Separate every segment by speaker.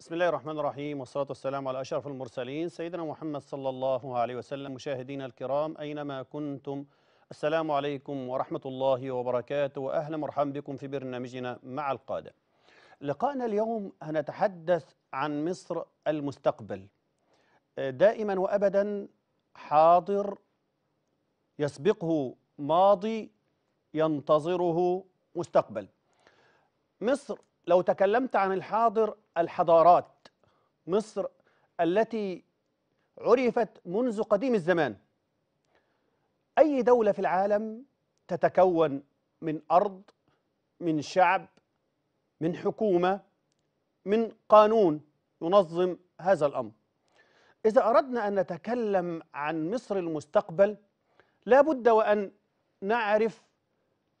Speaker 1: بسم الله الرحمن الرحيم والصلاة والسلام على أشرف المرسلين سيدنا محمد صلى الله عليه وسلم مشاهدينا الكرام أينما كنتم السلام عليكم ورحمة الله وبركاته وأهلا مرحبا بكم في برنامجنا مع القادة لقائنا اليوم هنتحدث عن مصر المستقبل دائما وأبدا حاضر يسبقه ماضي ينتظره مستقبل مصر لو تكلمت عن الحاضر الحضارات مصر التي عرفت منذ قديم الزمان أي دولة في العالم تتكون من أرض من شعب من حكومة من قانون ينظم هذا الأمر إذا أردنا أن نتكلم عن مصر المستقبل لا بد وأن نعرف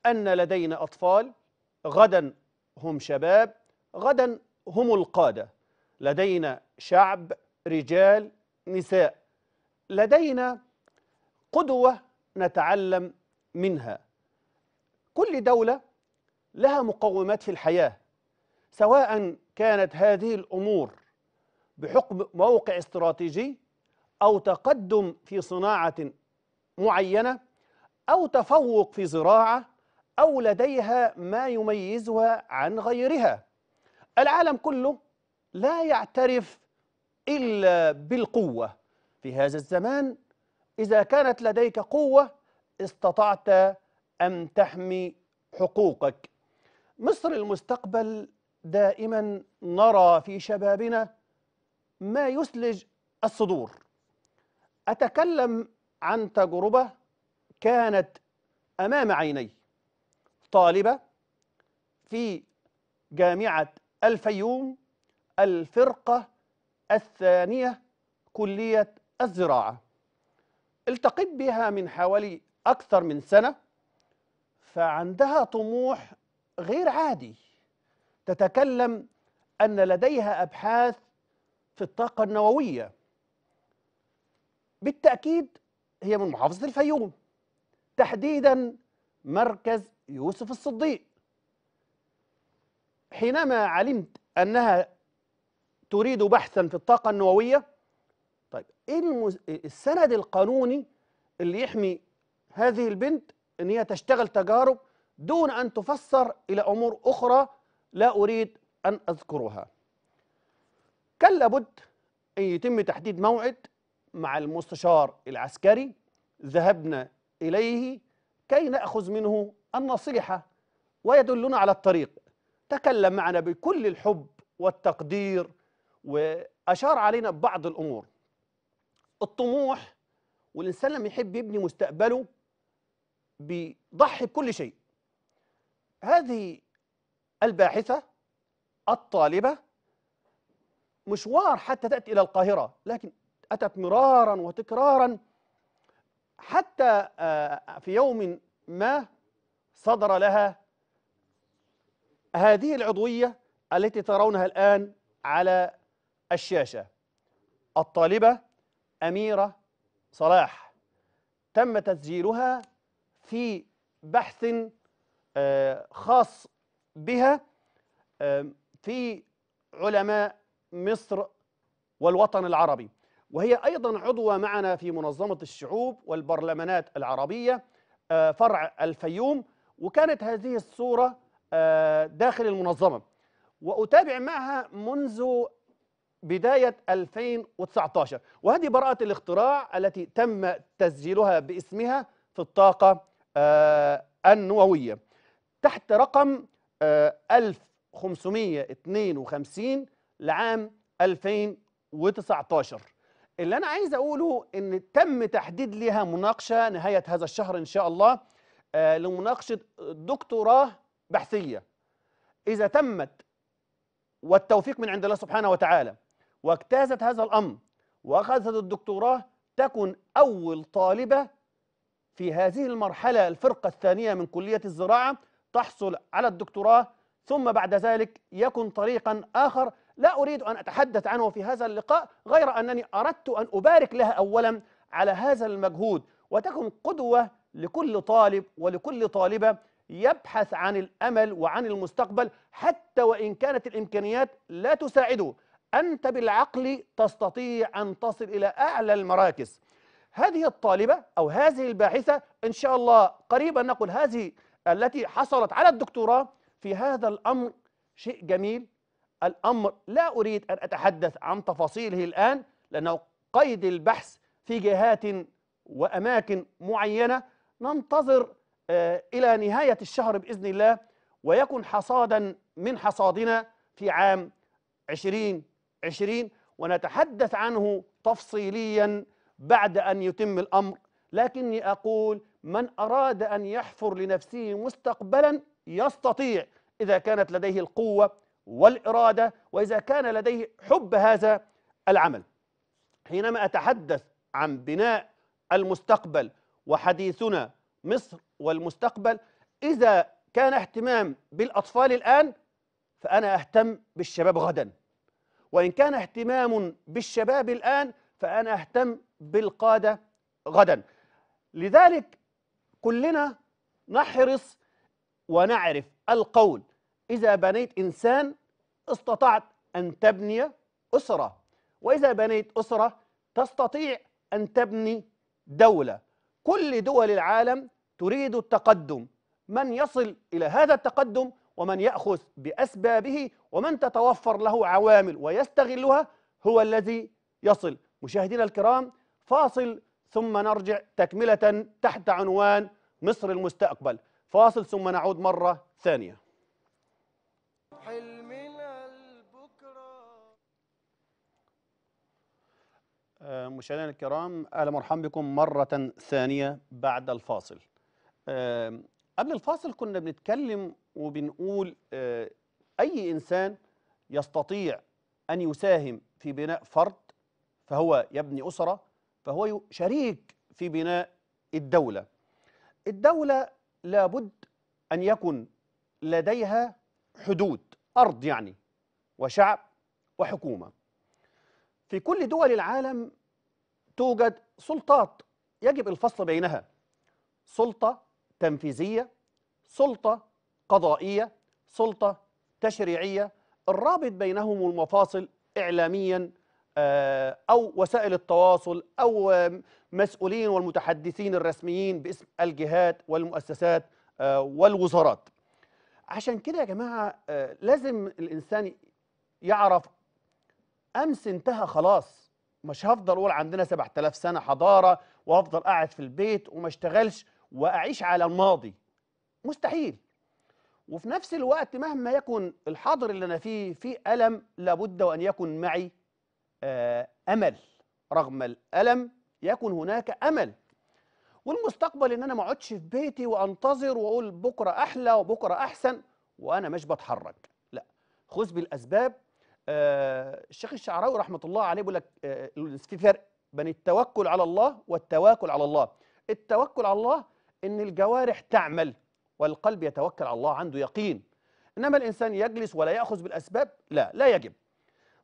Speaker 1: أن لدينا أطفال غدا هم شباب غدا هم القادة لدينا شعب رجال نساء لدينا قدوة نتعلم منها كل دولة لها مقومات في الحياة سواء كانت هذه الأمور بحكم موقع استراتيجي أو تقدم في صناعة معينة أو تفوق في زراعة أو لديها ما يميزها عن غيرها العالم كله لا يعترف إلا بالقوة في هذا الزمان إذا كانت لديك قوة استطعت أن تحمي حقوقك مصر المستقبل دائما نرى في شبابنا ما يثلج الصدور أتكلم عن تجربة كانت أمام عيني طالبة في جامعة الفيوم الفرقة الثانية كلية الزراعة التقيت بها من حوالي أكثر من سنة فعندها طموح غير عادي تتكلم أن لديها أبحاث في الطاقة النووية بالتأكيد هي من محافظة الفيوم تحديدا مركز يوسف الصديق حينما علمت أنها تريد بحثا في الطاقة النووية طيب إيه المز... السند القانوني اللي يحمي هذه البنت أن هي تشتغل تجارب دون أن تفسر إلى أمور أخرى لا أريد أن أذكرها كان لابد أن يتم تحديد موعد مع المستشار العسكري ذهبنا إليه كي نأخذ منه النصيحة ويدلنا على الطريق تكلم معنا بكل الحب والتقدير وأشار علينا ببعض الأمور الطموح والإنسان لما يحب يبني مستقبله بيضحي بكل شيء هذه الباحثة الطالبة مشوار حتى تأتي إلى القاهرة لكن أتت مرارا وتكرارا حتى آه، في يوم ما صدر لها هذه العضوية التي ترونها الآن على الشاشة الطالبة أميرة صلاح تم تسجيلها في بحث آه، خاص بها آه، في علماء مصر والوطن العربي وهي أيضا عضوة معنا في منظمة الشعوب والبرلمانات العربية آه، فرع الفيوم وكانت هذه الصورة آه، داخل المنظمة وأتابع معها منذ بداية 2019 وهذه براءة الاختراع التي تم تسجيلها باسمها في الطاقة آه، النووية تحت رقم 1552 آه، لعام 2019 اللي أنا عايز أقوله أن تم تحديد لها مناقشة نهاية هذا الشهر إن شاء الله آه، لمناقشه دكتوراه بحثيه اذا تمت والتوفيق من عند الله سبحانه وتعالى واجتازت هذا الامر واخذت الدكتوراه تكن اول طالبه في هذه المرحله الفرقه الثانيه من كليه الزراعه تحصل على الدكتوراه ثم بعد ذلك يكن طريقا اخر لا اريد ان اتحدث عنه في هذا اللقاء غير انني اردت ان ابارك لها اولا على هذا المجهود وتكن قدوه لكل طالب ولكل طالبة يبحث عن الأمل وعن المستقبل حتى وإن كانت الإمكانيات لا تساعده أنت بالعقل تستطيع أن تصل إلى أعلى المراكز هذه الطالبة أو هذه الباحثة إن شاء الله قريبا نقول هذه التي حصلت على الدكتوراه في هذا الأمر شيء جميل الأمر لا أريد أن أتحدث عن تفاصيله الآن لأنه قيد البحث في جهات وأماكن معينة ننتظر آه، إلى نهاية الشهر بإذن الله ويكن حصادا من حصادنا في عام 2020 ونتحدث عنه تفصيليا بعد أن يتم الأمر لكني أقول من أراد أن يحفر لنفسه مستقبلا يستطيع إذا كانت لديه القوة والإرادة وإذا كان لديه حب هذا العمل حينما أتحدث عن بناء المستقبل وحديثنا مصر والمستقبل إذا كان اهتمام بالأطفال الآن فأنا أهتم بالشباب غدا وإن كان اهتمام بالشباب الآن فأنا أهتم بالقادة غدا لذلك كلنا نحرص ونعرف القول إذا بنيت إنسان استطعت أن تبني أسرة وإذا بنيت أسرة تستطيع أن تبني دولة كل دول العالم تريد التقدم من يصل إلى هذا التقدم ومن يأخذ بأسبابه ومن تتوفر له عوامل ويستغلها هو الذي يصل مشاهدينا الكرام فاصل ثم نرجع تكملة تحت عنوان مصر المستقبل فاصل ثم نعود مرة ثانية آه، مشاهدينا الكرام اهلا ومرحبا بكم مره ثانيه بعد الفاصل آه، قبل الفاصل كنا بنتكلم وبنقول آه، اي انسان يستطيع ان يساهم في بناء فرد فهو يبني اسره فهو شريك في بناء الدوله الدوله لابد ان يكن لديها حدود ارض يعني وشعب وحكومه في كل دول العالم توجد سلطات يجب الفصل بينها سلطة تنفيذية سلطة قضائية سلطة تشريعية الرابط بينهم المفاصل إعلاميا آه، أو وسائل التواصل أو مسؤولين والمتحدثين الرسميين باسم الجهات والمؤسسات آه، والوزارات عشان كده يا جماعة آه، لازم الإنسان يعرف امس انتهى خلاص مش هفضل اقول عندنا 7000 سنه حضاره وافضل قاعد في البيت وما اشتغلش واعيش على الماضي مستحيل وفي نفس الوقت مهما يكن الحاضر اللي انا فيه فيه الم لابد وان يكن معي آه، امل رغم الالم يكن هناك امل والمستقبل ان انا ما اقعدش في بيتي وانتظر واقول بكره احلى وبكره احسن وانا مش بتحرك لا خذ بالاسباب آه، الشيخ الشعراوي رحمه الله عليه بيقول لك آه، في فرق بين التوكل على الله والتواكل على الله التوكل على الله ان الجوارح تعمل والقلب يتوكل على الله عنده يقين انما الانسان يجلس ولا ياخذ بالاسباب لا لا يجب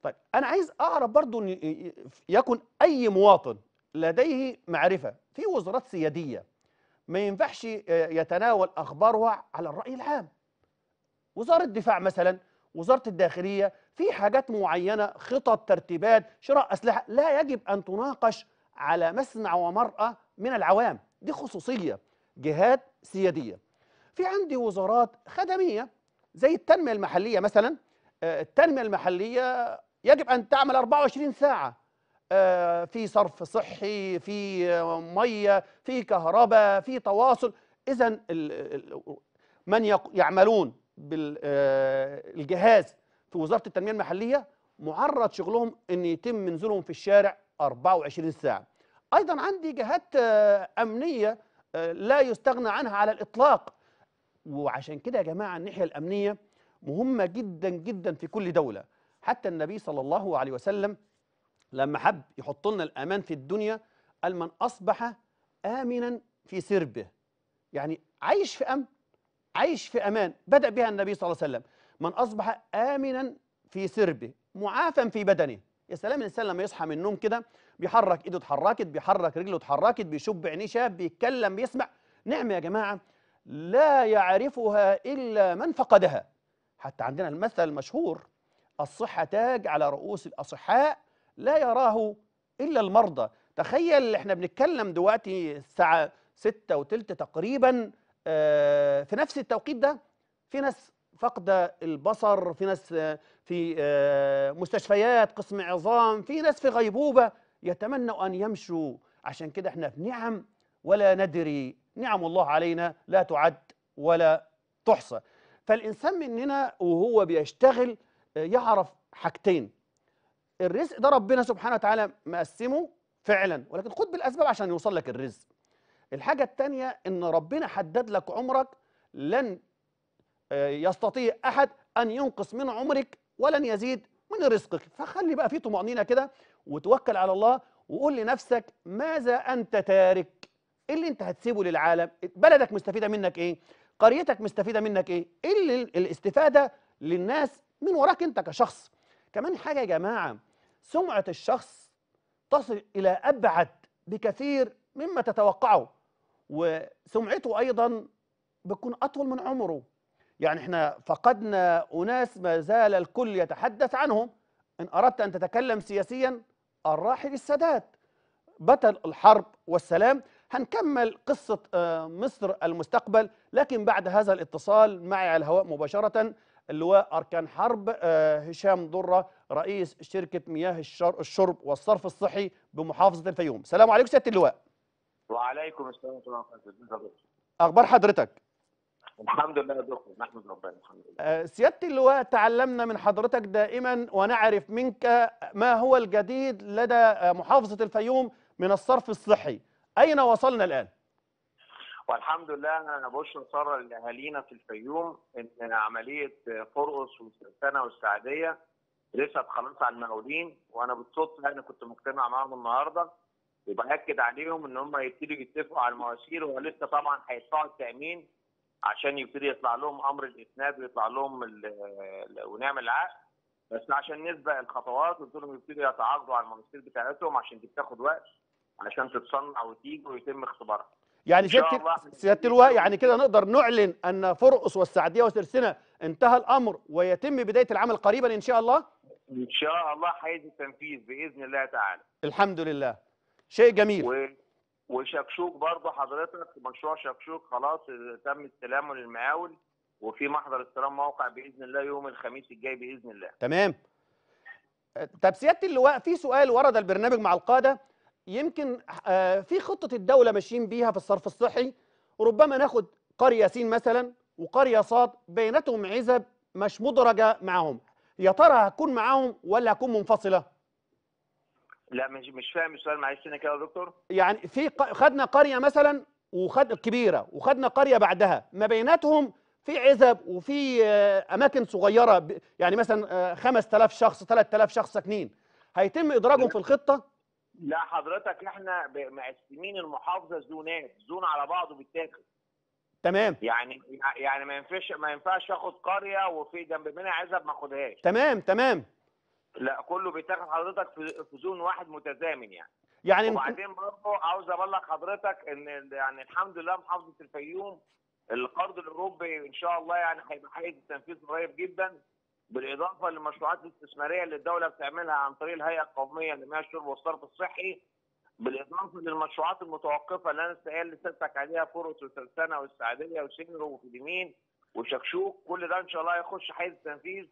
Speaker 1: طيب انا عايز اعرف برضو ان يكون اي مواطن لديه معرفه في وزارات سياديه ما ينفعش آه، يتناول اخبارها على الراي العام وزاره الدفاع مثلا وزاره الداخليه في حاجات معينه خطط ترتيبات شراء اسلحه لا يجب ان تناقش على مسمع ومراه من العوام دي خصوصيه جهات سياديه في عندي وزارات خدميه زي التنميه المحليه مثلا آه، التنميه المحليه يجب ان تعمل 24 ساعه آه، في صرف صحي في ميه في كهرباء في تواصل اذا من يعملون بالجهاز آه، في وزاره التنميه المحليه معرض شغلهم ان يتم نزولهم في الشارع 24 ساعه ايضا عندي جهات آه، امنيه آه، لا يستغنى عنها على الاطلاق وعشان كده يا جماعه الناحيه الامنيه مهمه جدا جدا في كل دوله حتى النبي صلى الله عليه وسلم لما حب يحط لنا الامان في الدنيا قال من اصبح امنا في سربه يعني عايش في امن عيش في أمان بدأ بها النبي صلى الله عليه وسلم من أصبح آمنا في سربه معافا في بدنه يا سلام الإنسان لما يصحى من النوم كده بيحرك إيده اتحركت بيحرك رجله اتحركت بيشب عينيه شاب بيتكلم بيسمع نعمة يا جماعة لا يعرفها إلا من فقدها حتى عندنا المثل المشهور الصحة تاج على رؤوس الأصحاء لا يراه إلا المرضى تخيل احنا بنتكلم دلوقتي الساعة ستة وثلث تقريبا آه، في نفس التوقيت ده في ناس فقد البصر في ناس آه، في آه، مستشفيات قسم عظام في ناس في غيبوبة يتمنوا أن يمشوا عشان كده احنا في نعم ولا ندري نعم الله علينا لا تعد ولا تحصى فالإنسان مننا وهو بيشتغل يعرف حاجتين الرزق ده ربنا سبحانه وتعالى مقسمه فعلا ولكن خد بالأسباب عشان يوصل لك الرزق الحاجة التانية ان ربنا حدد لك عمرك لن آه، يستطيع احد ان ينقص من عمرك ولن يزيد من رزقك فخلي بقى في طمأنينة كده وتوكل على الله وقول لنفسك ماذا انت تارك إيه اللي انت هتسيبه للعالم بلدك مستفيدة منك ايه قريتك مستفيدة منك إيه؟, ايه اللي الاستفادة للناس من وراك انت كشخص كمان حاجة يا جماعة سمعة الشخص تصل إلى أبعد بكثير مما تتوقعه وسمعته ايضا بتكون اطول من عمره يعني احنا فقدنا اناس ما زال الكل يتحدث عنهم ان اردت ان تتكلم سياسيا الراحل السادات بطل الحرب والسلام هنكمل قصة آه، مصر المستقبل لكن بعد هذا الاتصال معي على الهواء مباشرة اللواء أركان حرب آه، هشام دره رئيس شركة مياه الشرب والصرف الصحي بمحافظة الفيوم السلام عليكم سيادة اللواء
Speaker 2: وعليكم السلام ورحمه الله وبركاته
Speaker 1: اخبار حضرتك
Speaker 2: الحمد لله يا دكتور نحمد ربنا الحمد
Speaker 1: لله آه، سيادة اللواء تعلمنا من حضرتك دائما ونعرف منك ما هو الجديد لدى محافظة الفيوم من الصرف الصحي أين وصلنا الآن؟
Speaker 2: والحمد لله أنا بشرى صار لأهالينا في الفيوم إن عملية فرقص والسنه والسعدية لسه خلاص على المقاولين وأنا بالصدفة أنا يعني كنت مجتمع معاهم النهاردة وباكد عليهم ان هم يبتدوا يتفقوا على المواسير ولسه طبعا هيدفعوا التامين عشان يبتدي يطلع لهم امر الاسناد ويطلع لهم ونعمل العقد بس عشان نسبق الخطوات قلت لهم يبتدوا يتعاقدوا على المواسير بتاعتهم عشان دي بتاخد وقت عشان تتصنع وتيجي ويتم اختبارها.
Speaker 1: يعني سياده سياده اللواء يعني كده نقدر نعلن ان فرقص والسعديه وسرسنه انتهى الامر ويتم بدايه العمل قريبا ان شاء الله؟
Speaker 2: ان شاء الله حيز التنفيذ باذن الله تعالى.
Speaker 1: الحمد لله. شيء جميل و...
Speaker 2: وشكشوك برضه حضرتك مشروع شكشوك خلاص تم استلامه للمعاول وفي محضر استلام موقع باذن الله يوم الخميس الجاي باذن الله
Speaker 1: تمام طب سياده اللواء في سؤال ورد البرنامج مع القاده يمكن آه، في خطه الدوله ماشيين بيها في الصرف الصحي ربما ناخد قريه سين مثلا وقريه صاد بيناتهم عزب مش مدرجه معاهم يا ترى هتكون معاهم ولا هتكون منفصله
Speaker 2: لا مش مش فاهم السؤال معلش انا كده يا دكتور
Speaker 1: يعني في خدنا قريه مثلا وخد كبيره وخدنا قريه بعدها ما بيناتهم في عزب وفي آه، اماكن صغيره يعني مثلا 5000 آه، شخص 3000 شخص ساكنين هيتم ادراجهم في الخطه
Speaker 2: لا حضرتك احنا مقسمين المحافظه زونات زون على بعضه بيتاخد
Speaker 1: تمام يعني
Speaker 2: يعني ما ينفعش ما ينفعش اخد قريه وفي جنب منها عزب ما اخدهاش
Speaker 1: تمام تمام لا كله
Speaker 2: بيتاخد حضرتك في زون واحد متزامن يعني
Speaker 1: يعني وبعدين
Speaker 2: برضه عاوز ابلغ حضرتك ان يعني الحمد لله محافظه الفيوم القرض الاوروبي ان شاء الله يعني هيبقى حيز التنفيذ قريب جدا بالاضافه للمشروعات الاستثماريه اللي الدوله بتعملها عن طريق الهيئه القوميه لمياه الشرب والصرف الصحي بالاضافه للمشروعات المتوقفه اللي انا السائل اللي سالتك عليها فرص وسلسنه والسعديه وسنرو وفيديمين وشكشوك كل ده ان شاء الله هيخش حيز التنفيذ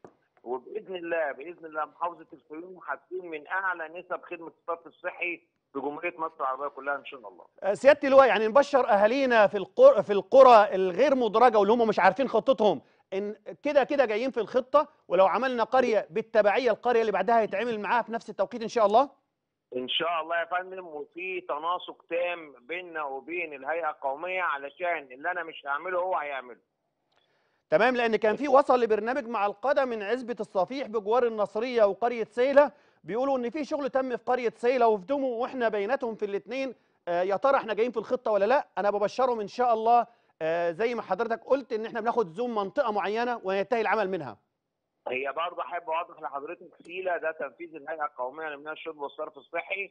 Speaker 2: وباذن الله باذن الله محافظه الفيوم هتكون من اعلى نسب خدمه الصرف الصحي في جمهوريه مصر العربيه كلها ان شاء الله.
Speaker 1: آه، سياده اللواء يعني نبشر اهالينا في القرى في القرى الغير مدرجه واللي هم مش عارفين خطتهم ان كده كده جايين في الخطه ولو عملنا قريه بالتبعيه القريه اللي بعدها هيتعمل معاها في نفس التوقيت ان شاء الله.
Speaker 2: ان شاء الله يا فندم وفي تناسق تام بيننا وبين الهيئه القوميه علشان اللي انا مش هعمله هو هيعمله.
Speaker 1: تمام لان كان في وصل لبرنامج مع القدم من عزبه الصفيح بجوار النصريه وقريه سيله بيقولوا ان في شغل تم في قريه سيله وفي دمو واحنا بيناتهم في الاثنين آه يا ترى احنا جايين في الخطه ولا لا انا ببشرهم ان شاء الله آه زي ما حضرتك قلت ان احنا بناخد زوم منطقه معينه وينتهي العمل منها
Speaker 2: هي برضه احب اوضح لحضرتك سيله ده تنفيذ الهيئه القوميه لمنع الشرب والصرف الصحي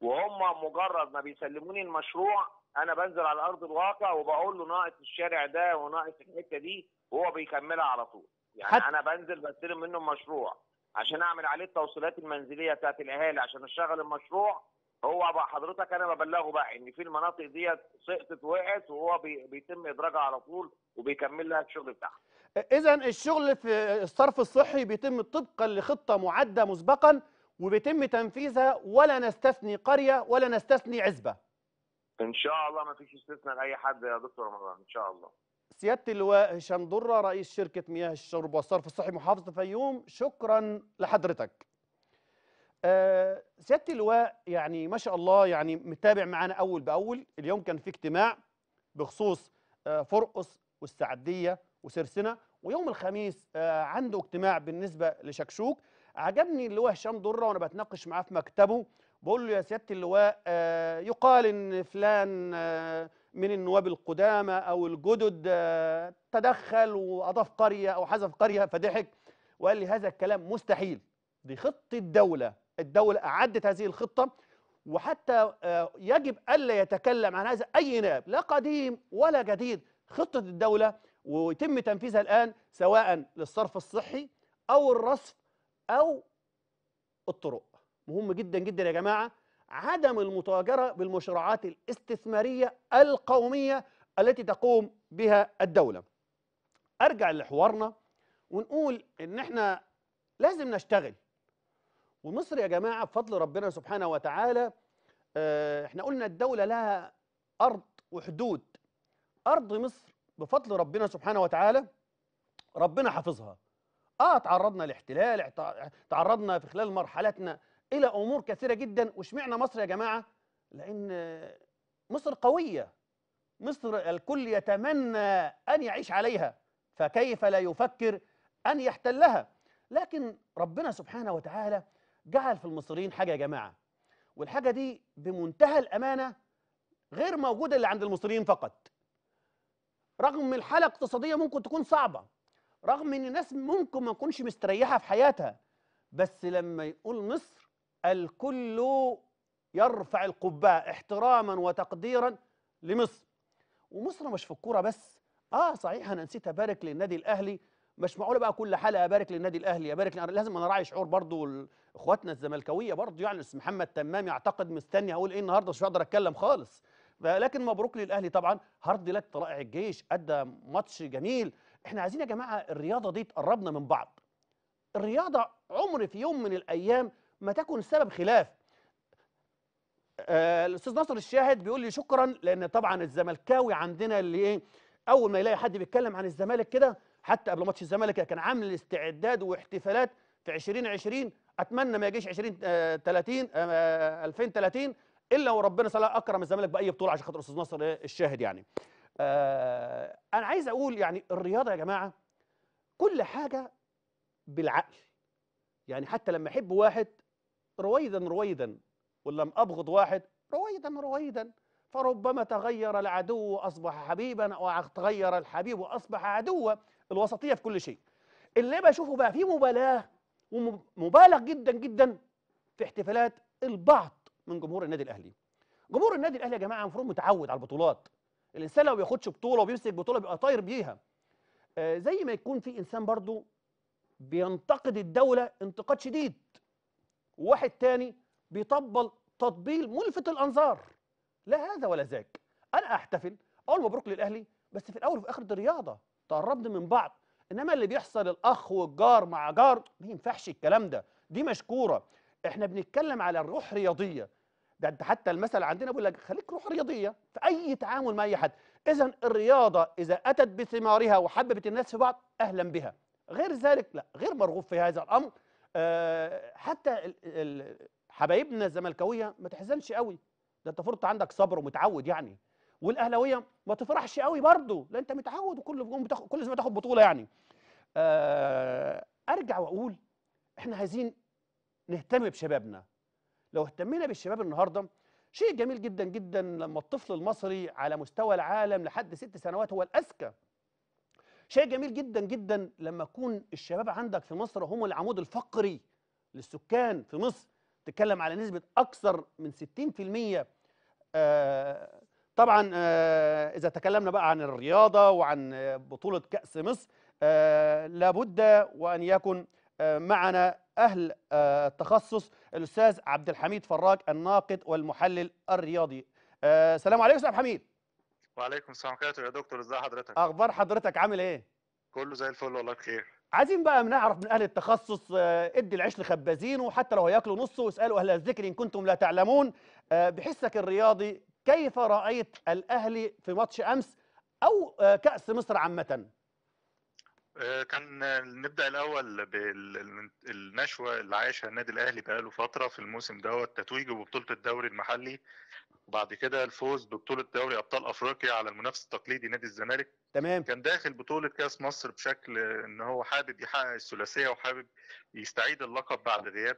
Speaker 2: وهم مجرد ما بيسلموني المشروع انا بنزل على ارض الواقع وبقول له ناقص الشارع ده وناقص الحته دي وهو بيكملها على طول يعني حت... انا بنزل بستلم منه المشروع عشان اعمل عليه التوصيلات المنزليه بتاعت الاهالي عشان اشغل المشروع هو بقى حضرتك انا ببلغه بقى ان في المناطق ديت سقطت وقعت وهو بي... بيتم ادراجها على طول وبيكمل لها الشغل بتاعها
Speaker 1: اذا الشغل في الصرف الصحي بيتم طبقا لخطه معده مسبقا وبيتم تنفيذها ولا نستثني قرية ولا نستثني عزبة
Speaker 2: إن شاء الله ما فيش استثناء لأي حد يا دكتور رمضان إن شاء الله
Speaker 1: سيادة اللواء هشام درة رئيس شركة مياه الشرب والصرف الصحي محافظة فيوم شكرا لحضرتك أه سيادة اللواء يعني ما شاء الله يعني متابع معانا أول بأول اليوم كان في اجتماع بخصوص أه فرقص والسعدية وسرسنة ويوم الخميس آه عنده اجتماع بالنسبة لشكشوك عجبني اللواء هشام دره وانا بتناقش معاه في مكتبه بقول له يا سياده اللواء آه، يقال ان فلان آه، من النواب القدامى او الجدد آه، تدخل واضاف قريه او حذف قريه فضحك وقال لي هذا الكلام مستحيل دي خطه دوله الدوله اعدت هذه الخطه وحتى يجب الا يتكلم عن هذا اي ناب لا قديم ولا جديد خطه الدوله ويتم تنفيذها الان سواء للصرف الصحي او الرصف أو الطرق مهم جدا جدا يا جماعة عدم المتاجرة بالمشروعات الاستثمارية القومية التي تقوم بها الدولة أرجع لحوارنا ونقول إن إحنا لازم نشتغل ومصر يا جماعة بفضل ربنا سبحانه وتعالى آه، إحنا قلنا الدولة لها أرض وحدود أرض مصر بفضل ربنا سبحانه وتعالى ربنا حافظها اه تعرضنا لاحتلال تعرضنا في خلال مرحلتنا الى امور كثيره جدا وشمعنا مصر يا جماعه لان مصر قويه مصر الكل يتمنى ان يعيش عليها فكيف لا يفكر ان يحتلها لكن ربنا سبحانه وتعالى جعل في المصريين حاجه يا جماعه والحاجه دي بمنتهى الامانه غير موجوده اللي عند المصريين فقط رغم الحاله الاقتصاديه ممكن تكون صعبه رغم ان الناس ممكن ما تكونش مستريحه في حياتها بس لما يقول مصر الكل يرفع القبعه احتراما وتقديرا لمصر ومصر مش في الكوره بس اه صحيح انا نسيت ابارك للنادي الاهلي مش معقوله بقى كل حلقه ابارك للنادي الاهلي ابارك لازم انا راعي شعور برضو اخواتنا الزملكاويه برضو يعني الاستاذ محمد تمام يعتقد مستني اقول ايه النهارده مش هقدر اتكلم خالص لكن مبروك للاهلي طبعا هارد لك طلائع الجيش ادى ماتش جميل احنا عايزين يا جماعه الرياضه دي تقربنا من بعض الرياضه عمر في يوم من الايام ما تكون سبب خلاف آه الاستاذ ناصر الشاهد بيقول لي شكرا لان طبعا الزملكاوي عندنا اللي ايه اول ما يلاقي حد بيتكلم عن الزمالك كده حتى قبل ماتش الزمالك كان عامل استعداد واحتفالات في 2020 اتمنى ما يجيش 20 آه 30 آه 2030 الا وربنا صلاح اكرم الزمالك باي بطوله عشان خاطر الاستاذ ناصر الشاهد يعني آه، انا عايز اقول يعني الرياضه يا جماعه كل حاجه بالعقل يعني حتى لما احب واحد رويدا رويدا ولما ابغض واحد رويدا رويدا فربما تغير العدو واصبح حبيبا أو تغير الحبيب واصبح عدوا الوسطيه في كل شيء اللي بشوفه بقى فيه مبالاه ومبالغ جدا جدا في احتفالات البعض من جمهور النادي الاهلي جمهور النادي الاهلي يا جماعه المفروض متعود على البطولات الانسان لو بياخدش بطوله وبيمسك بطوله بيبقى طاير بيها آه زي ما يكون في انسان برضو بينتقد الدوله انتقاد شديد وواحد تاني بيطبل تطبيل ملفت الانظار لا هذا ولا ذاك انا احتفل اقول مبروك للاهلي بس في الاول وفي الاخر دي رياضه تقربنا من بعض انما اللي بيحصل الاخ والجار مع جار ما ينفعش الكلام ده دي مشكوره احنا بنتكلم على الروح رياضيه ده انت حتى المثل عندنا بيقول لك خليك روح رياضيه في اي تعامل مع اي حد اذا الرياضه اذا اتت بثمارها وحببت الناس في بعض اهلا بها غير ذلك لا غير مرغوب في هذا الامر أه حتى حبايبنا الزملكاويه ما تحزنش قوي ده انت فرط عندك صبر ومتعود يعني والاهلاويه ما تفرحش قوي برضه لا انت متعود وكل يوم بتاخد كل اسبوع تاخد بطوله يعني أه ارجع واقول احنا عايزين نهتم بشبابنا لو اهتمينا بالشباب النهارده شيء جميل جدا جدا لما الطفل المصري على مستوى العالم لحد ست سنوات هو الاذكى شيء جميل جدا جدا لما يكون الشباب عندك في مصر هم العمود الفقري للسكان في مصر تتكلم على نسبة أكثر من 60% آه طبعا آه إذا تكلمنا بقى عن الرياضة وعن بطولة كأس مصر آه لابد وأن يكن آه، معنا أهل التخصص آه، الأستاذ عبد الحميد فراج الناقد والمحلل الرياضي آه، السلام عليكم أستاذ حميد
Speaker 3: وعليكم السلام ورحمة يا دكتور ازي حضرتك أخبار
Speaker 1: حضرتك عامل إيه؟
Speaker 3: كله زي الفل والله بخير
Speaker 1: عايزين بقى نعرف من اهل التخصص آه، ادي العيش لخبازينه حتى لو هياكلوا نصه واسالوا اهل الذكر ان كنتم لا تعلمون بحسك الرياضي كيف رايت الاهلي في ماتش امس او كاس مصر عامه
Speaker 3: كان نبدا الاول بالنشوه اللي عايشها النادي الاهلي بقاله فتره في الموسم دوت تتويجه ببطوله الدوري المحلي وبعد كده الفوز ببطوله دوري ابطال افريقيا على المنافس التقليدي نادي الزمالك تمام كان داخل بطوله كاس مصر بشكل ان هو حابب يحقق الثلاثيه وحابب يستعيد اللقب بعد غياب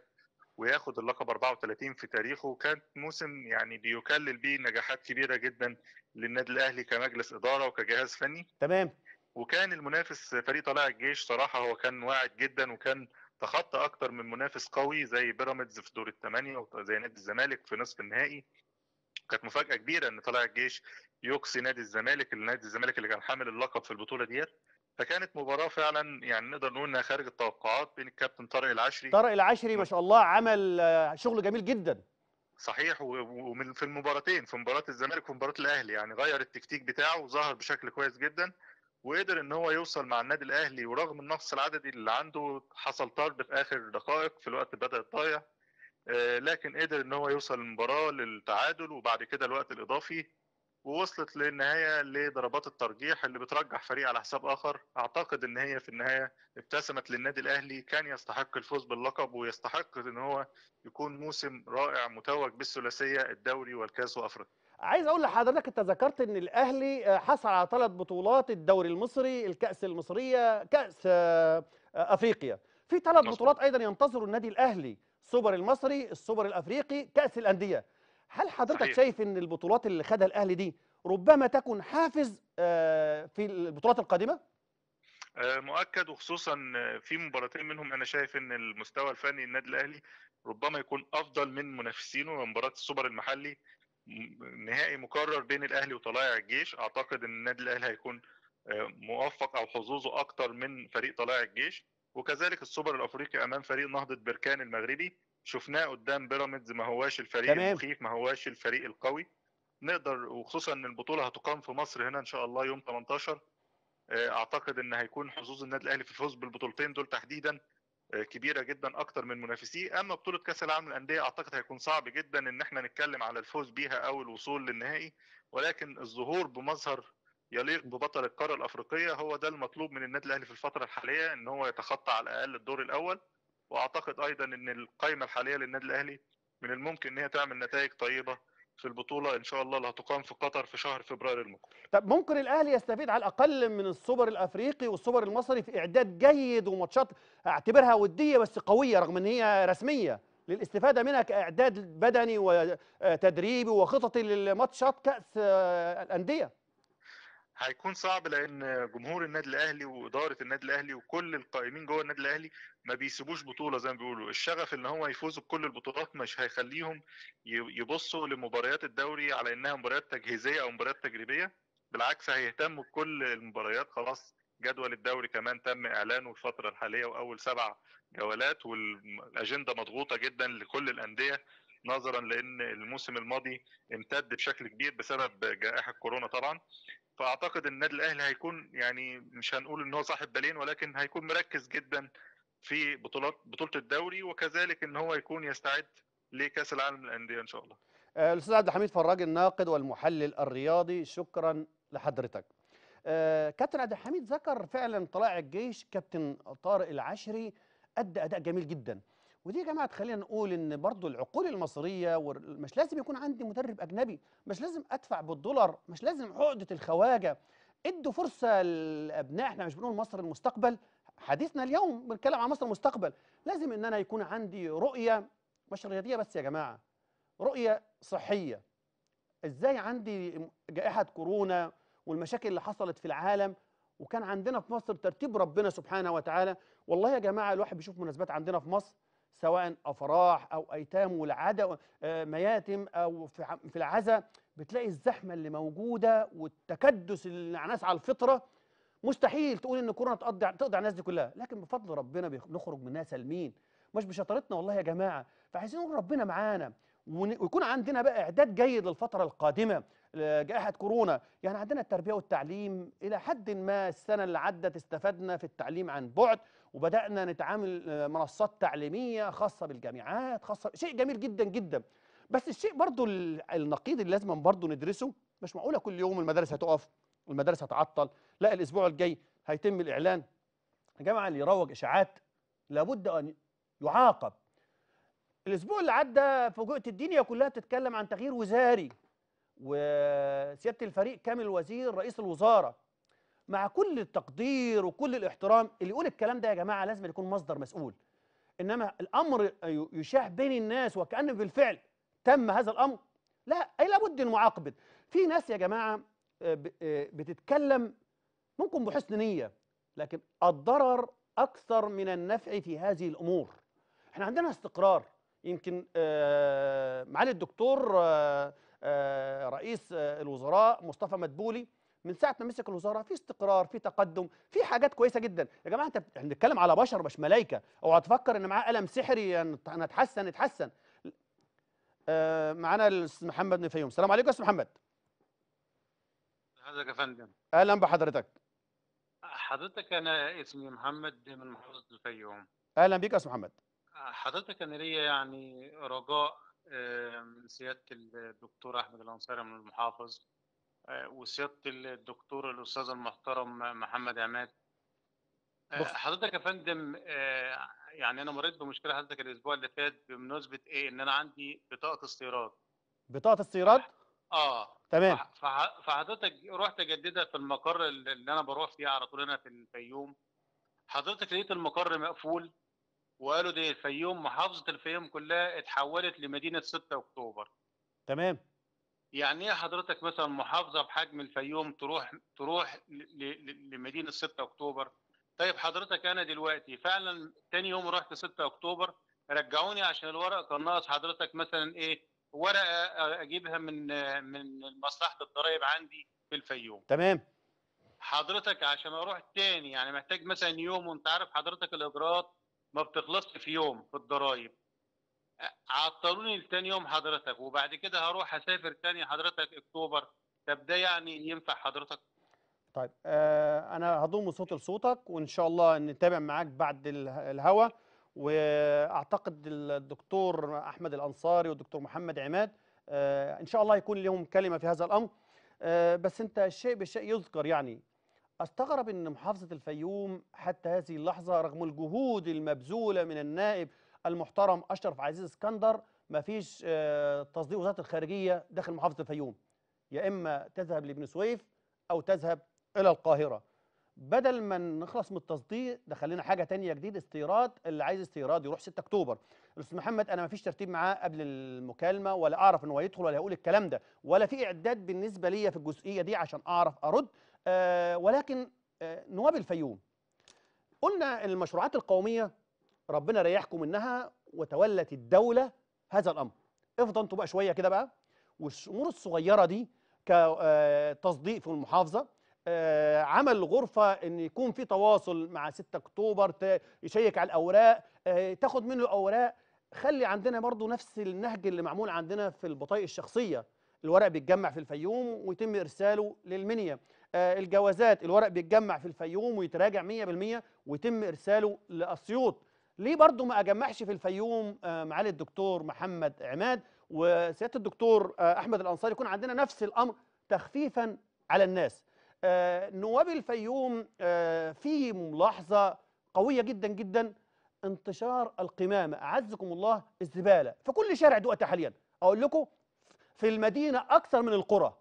Speaker 3: وياخد اللقب 34 في تاريخه وكان موسم يعني بيكلل بيه نجاحات كبيره جدا للنادي الاهلي كمجلس اداره وكجهاز فني تمام وكان المنافس فريق طلائع الجيش صراحه هو كان واعد جدا وكان تخطى اكتر من منافس قوي زي بيراميدز في دور الثمانيه وزي نادي الزمالك في نصف النهائي كانت مفاجاه كبيره ان طلائع الجيش يقصي نادي الزمالك نادي الزمالك اللي كان حامل اللقب في البطوله ديت فكانت مباراه فعلا يعني نقدر نقول انها خارج التوقعات بين الكابتن طارق العشري طارق
Speaker 1: العشري ما شاء الله عمل آه، شغل جميل جدا
Speaker 3: صحيح ومن في المباراتين في مباراه الزمالك وفي مباراه الاهلي يعني غير التكتيك بتاعه وظهر بشكل كويس جدا وقدر ان هو يوصل مع النادي الاهلي ورغم النقص العددي اللي عنده حصل طرد في اخر دقائق في الوقت بدا الضايع آه، لكن قدر ان هو يوصل المباراه للتعادل وبعد كده الوقت الاضافي ووصلت للنهايه لضربات الترجيح اللي بترجح فريق على حساب اخر اعتقد ان هي في النهايه ابتسمت للنادي الاهلي كان يستحق الفوز باللقب ويستحق ان هو يكون موسم رائع متوج بالثلاثيه الدوري والكاس وافريقيا
Speaker 1: عايز اقول لحضرتك انت ذكرت ان الاهلي آه، حصل على ثلاث بطولات الدوري المصري الكاس المصريه كاس آه، افريقيا في ثلاث بطولات ايضا ينتظر النادي الاهلي السوبر المصري السوبر الافريقي كاس الانديه هل حضرتك صحيح. شايف ان البطولات اللي خدها الاهلي دي ربما تكون حافز آه، في البطولات القادمه
Speaker 3: مؤكد وخصوصا في مباراتين منهم انا شايف ان المستوى الفني للنادي الاهلي ربما يكون افضل من منافسينه مباراه السوبر المحلي نهائي مكرر بين الاهلي وطلائع الجيش اعتقد ان النادي الاهلي هيكون آه، موفق او حظوظه اكتر من فريق طلائع الجيش وكذلك السوبر الافريقي امام فريق نهضه بركان المغربي شفناه قدام بيراميدز ما هواش الفريق تمام. المخيف ما هواش الفريق القوي نقدر وخصوصا ان البطوله هتقام في مصر هنا ان شاء الله يوم 18 آه، اعتقد ان هيكون حظوظ النادي الاهلي في الفوز بالبطولتين دول تحديدا كبيره جدا اكتر من منافسيه اما بطوله كاس العالم للانديه اعتقد هيكون صعب جدا ان احنا نتكلم على الفوز بيها او الوصول للنهائي ولكن الظهور بمظهر يليق ببطل القاره الافريقيه هو ده المطلوب من النادي الاهلي في الفتره الحاليه ان هو يتخطى على الاقل الدور الاول واعتقد ايضا ان القائمه الحاليه للنادي الاهلي من الممكن ان هي تعمل نتائج طيبه في البطوله ان شاء الله اللي هتقام في قطر في شهر فبراير المقبل.
Speaker 1: طب ممكن الاهلي يستفيد على الاقل من السوبر الافريقي والسوبر المصري في اعداد جيد وماتشات اعتبرها وديه بس قويه رغم ان هي رسميه للاستفاده منها كاعداد بدني وتدريبي وخططي لماتشات كاس آه، الانديه.
Speaker 3: هيكون صعب لان جمهور النادي الاهلي واداره النادي الاهلي وكل القائمين جوه النادي الاهلي ما بيسيبوش بطوله زي ما بيقولوا الشغف ان هم يفوزوا بكل البطولات مش هيخليهم يبصوا لمباريات الدوري على انها مباريات تجهيزيه او مباريات تجريبيه بالعكس هيهتموا بكل المباريات خلاص جدول الدوري كمان تم اعلانه الفتره الحاليه واول سبع جولات والاجنده مضغوطه جدا لكل الانديه نظرا لان الموسم الماضي امتد بشكل كبير بسبب جائحه كورونا طبعا فاعتقد ان النادي الاهلي هيكون يعني مش هنقول ان هو صاحب بالين ولكن هيكون مركز جدا في بطولات بطوله الدوري وكذلك ان هو يكون يستعد لكاس العالم للانديه ان شاء الله.
Speaker 1: آه، الاستاذ عبد الحميد فراج الناقد والمحلل الرياضي شكرا لحضرتك. أه كابتن عبد الحميد ذكر فعلا طلائع الجيش كابتن طارق العشري ادى اداء جميل جدا. ودي يا جماعه تخلينا نقول ان برضو العقول المصريه مش لازم يكون عندي مدرب اجنبي مش لازم ادفع بالدولار مش لازم عقده الخواجه ادوا فرصه للابناء احنا مش بنقول مصر المستقبل حديثنا اليوم بنتكلم عن مصر المستقبل لازم ان انا يكون عندي رؤيه مش رياضيه بس يا جماعه رؤيه صحيه ازاي عندي جائحه كورونا والمشاكل اللي حصلت في العالم وكان عندنا في مصر ترتيب ربنا سبحانه وتعالى والله يا جماعه الواحد بيشوف مناسبات عندنا في مصر سواء أفراح أو أيتام والعدا آه، مياتم أو في العزاء بتلاقي الزحمة اللي موجودة والتكدس اللي على الناس على الفطرة مستحيل تقول إن كورونا تقضي تقضي على الناس دي كلها لكن بفضل ربنا بنخرج منها سالمين مش بشطارتنا والله يا جماعة فعايزين نقول ربنا معانا ويكون عندنا بقى اعداد جيد للفتره القادمه جائحه كورونا يعني عندنا التربيه والتعليم الى حد ما السنه اللي عدت استفدنا في التعليم عن بعد وبدانا نتعامل آه، منصات تعليميه خاصه بالجامعات خاصه شيء جميل جدا جدا بس الشيء برضو النقيض اللي لازم برضو ندرسه مش معقوله كل يوم المدارس هتقف والمدارس هتعطل لا الاسبوع الجاي هيتم الاعلان يا جماعه اللي يروج اشاعات لابد ان يعاقب الاسبوع اللي عدى فوجئت الدنيا كلها بتتكلم عن تغيير وزاري وسياده الفريق كامل الوزير رئيس الوزاره مع كل التقدير وكل الاحترام اللي يقول الكلام ده يا جماعه لازم يكون مصدر مسؤول انما الامر يشاع بين الناس وكان بالفعل تم هذا الامر لا اي لابد معاقبه في ناس يا جماعه آه، آه، بتتكلم ممكن بحسن نيه لكن الضرر اكثر من النفع في هذه الامور احنا عندنا استقرار يمكن آه، معالي الدكتور رئيس الوزراء مصطفى مدبولي من ساعه ما مسك الوزاره في استقرار في تقدم في حاجات كويسه جدا يا جماعه انت بنتكلم على بشر مش ملائكه اوعى تفكر ان معاه قلم سحري يعني انا اتحسن اتحسن آه معانا الاستاذ محمد نفيوم السلام عليكم يا استاذ محمد
Speaker 4: حضرتك يا فندم
Speaker 1: اهلا بحضرتك
Speaker 4: حضرتك انا اسمي محمد من محافظه الفيوم
Speaker 1: اهلا بيك يا استاذ محمد
Speaker 4: حضرتك انا ليا يعني رجاء آه، من سياده الدكتور احمد الانصاري من المحافظ آه، وسياده الدكتور الاستاذ المحترم محمد عماد آه، حضرتك يا فندم آه، يعني انا مريت بمشكله حضرتك الاسبوع اللي فات بمناسبه ايه ان انا عندي بطاقه استيراد
Speaker 1: بطاقه استيراد اه تمام
Speaker 4: فحضرتك رحت اجددها في المقر اللي انا بروح فيه على طول هنا في الفيوم حضرتك لقيت المقر مقفول وقالوا دي الفيوم محافظه الفيوم كلها اتحولت لمدينه 6 اكتوبر تمام يعني ايه حضرتك مثلا محافظه بحجم الفيوم تروح تروح لمدينه 6 اكتوبر طيب حضرتك انا دلوقتي فعلا ثاني يوم رحت 6 اكتوبر رجعوني عشان الورق كان ناقص حضرتك مثلا ايه ورقه اجيبها من من مصلحه الضرايب عندي في الفيوم تمام حضرتك عشان اروح تاني يعني محتاج مثلا يوم وانت عارف حضرتك الاجراءات ما بتخلصش في يوم في الضرايب عطلوني لتاني يوم حضرتك وبعد كده هروح اسافر تاني حضرتك اكتوبر طب ده يعني ينفع حضرتك
Speaker 1: طيب آه انا هضم صوت لصوتك وان شاء الله نتابع معاك بعد الهوا واعتقد الدكتور احمد الانصاري والدكتور محمد عماد آه ان شاء الله يكون لهم كلمه في هذا الامر آه بس انت الشيء بالشيء يذكر يعني استغرب ان محافظه الفيوم حتى هذه اللحظه رغم الجهود المبذوله من النائب المحترم اشرف عزيز اسكندر ما فيش آه، تصديق وزاره الخارجيه داخل محافظه الفيوم يا اما تذهب لابن سويف او تذهب الى القاهره بدل ما نخلص من التصديق ده خلينا حاجه تانية جديد استيراد اللي عايز استيراد يروح 6 اكتوبر الاستاذ محمد انا ما فيش ترتيب معاه قبل المكالمه ولا اعرف ان هو يدخل ولا هيقول الكلام ده ولا في اعداد بالنسبه ليا في الجزئيه دي عشان اعرف ارد آه ولكن آه نواب الفيوم قلنا المشروعات القوميه ربنا ريحكم منها وتولت الدولة هذا الأمر افضل انتوا بقى شوية كده بقى والأمور الصغيرة دي كتصديق آه، في المحافظة آه، عمل غرفة ان يكون في تواصل مع 6 اكتوبر يشيك على الأوراق آه، تاخد منه الأوراق خلي عندنا برضو نفس النهج اللي معمول عندنا في البطايق الشخصية الورق بيتجمع في الفيوم ويتم إرساله للمنيا الجوازات الورق بيتجمع في الفيوم ويتراجع 100% ويتم إرساله لأسيوط ليه برضو ما اجمعش في الفيوم آه، معالي الدكتور محمد عماد وسياده الدكتور آه، احمد الانصاري يكون عندنا نفس الامر تخفيفا على الناس آه، نواب الفيوم في ملاحظه قويه جدا جدا انتشار القمامه اعزكم الله الزباله في كل شارع دلوقتي حاليا اقول لكم في المدينه اكثر من القرى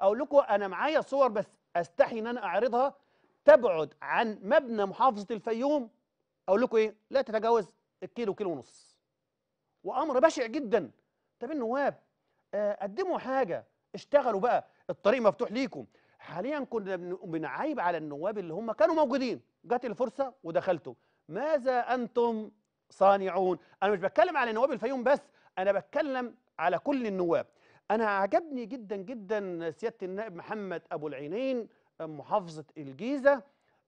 Speaker 1: اقول لكم انا معايا صور بس استحي ان انا اعرضها تبعد عن مبنى محافظه الفيوم اقول لكم ايه لا تتجاوز الكيلو كيلو ونص وامر بشع جدا طب النواب آه قدموا حاجه اشتغلوا بقى الطريق مفتوح ليكم حاليا كنا بنعيب على النواب اللي هم كانوا موجودين جت الفرصه ودخلتوا ماذا انتم صانعون انا مش بتكلم على نواب الفيوم بس انا بتكلم على كل النواب انا عجبني جدا جدا سياده النائب محمد ابو العينين محافظه الجيزه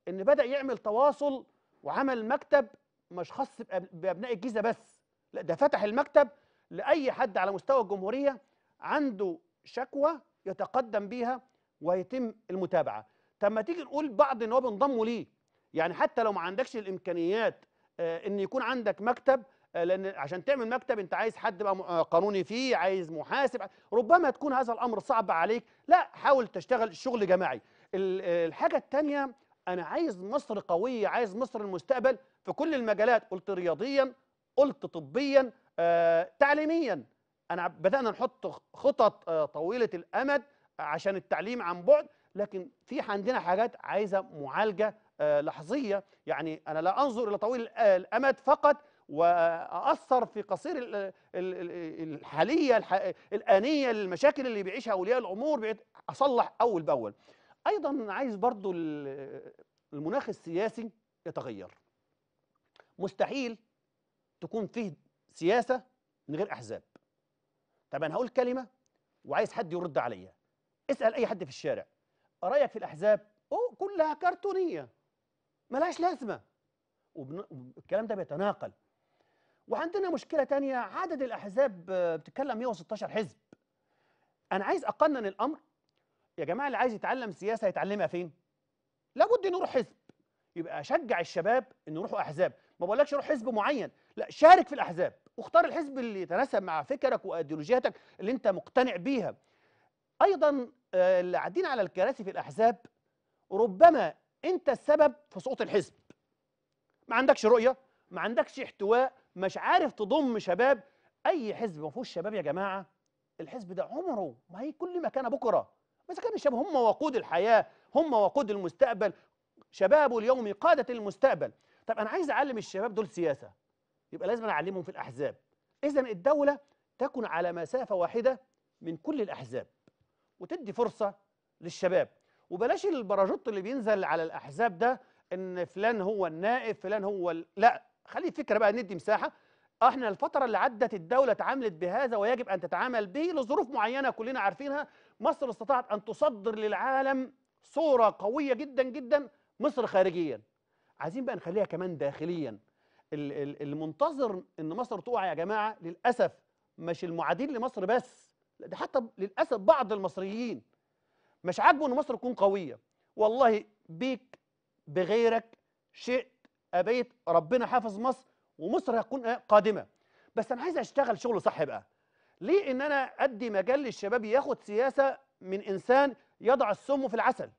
Speaker 1: ان بدا يعمل تواصل وعمل مكتب مش خاص بابناء الجيزه بس لا ده فتح المكتب لاي حد على مستوى الجمهوريه عنده شكوى يتقدم بيها ويتم المتابعه طب ما تيجي نقول بعض النواب انضموا ليه يعني حتى لو ما عندكش الامكانيات آه، ان يكون عندك مكتب آه، لان عشان تعمل مكتب انت عايز حد بقى آه، قانوني فيه عايز محاسب ربما تكون هذا الامر صعب عليك لا حاول تشتغل شغل جماعي الحاجه الثانيه انا عايز مصر قويه عايز مصر المستقبل في كل المجالات قلت رياضيا قلت طبيا آه، تعليميا انا بدانا نحط خطط آه، طويله الامد عشان التعليم عن بعد لكن في عندنا حاجات عايزه معالجه آه، لحظيه يعني انا لا انظر الى طويل الامد فقط واثر في قصير ال ال الحاليه الانيه للمشاكل اللي بيعيشها اولياء الامور اصلح اول باول ايضا عايز برضو المناخ السياسي يتغير مستحيل تكون فيه سياسه من غير احزاب طبعا هقول كلمه وعايز حد يرد عليا اسال اي حد في الشارع رايك في الاحزاب أو كلها كرتونيه ملاش لازمه والكلام ده بيتناقل وعندنا مشكله تانية عدد الاحزاب بتتكلم 116 حزب انا عايز اقنن الامر يا جماعه اللي عايز يتعلم سياسه هيتعلمها فين لابد انه يروح حزب يبقى اشجع الشباب انه يروحوا احزاب ما بقولكش روح حزب معين لا شارك في الاحزاب واختار الحزب اللي يتناسب مع فكرك وايديولوجياتك اللي انت مقتنع بيها ايضا آه، اللي قاعدين على الكراسي في الاحزاب ربما انت السبب في سقوط الحزب ما عندكش رؤيه ما عندكش احتواء مش عارف تضم شباب اي حزب ما فيهوش شباب يا جماعه الحزب ده عمره ما هي كل مكانه بكره بس كان الشباب هم وقود الحياة هم وقود المستقبل شباب اليوم قادة المستقبل طب أنا عايز أعلم الشباب دول سياسة يبقى لازم أعلمهم في الأحزاب إذا الدولة تكون على مسافة واحدة من كل الأحزاب وتدي فرصة للشباب وبلاش البراجوت اللي بينزل على الأحزاب ده إن فلان هو النائب فلان هو ال... لا خلي الفكرة بقى ندي مساحة احنا الفترة اللي عدت الدولة اتعاملت بهذا ويجب ان تتعامل به لظروف معينة كلنا عارفينها مصر استطاعت ان تصدر للعالم صورة قوية جدا جدا مصر خارجيا عايزين بقى نخليها كمان داخليا المنتظر ان مصر تقع يا جماعة للأسف مش المعادين لمصر بس ده حتى للأسف بعض المصريين مش عاجبه ان مصر تكون قوية والله بيك بغيرك شئت أبيت ربنا حافظ مصر ومصر هتكون إيه؟ قادمه بس انا عايز اشتغل شغل صح بقى ليه ان انا ادي مجال للشباب ياخد سياسه من انسان يضع السم في العسل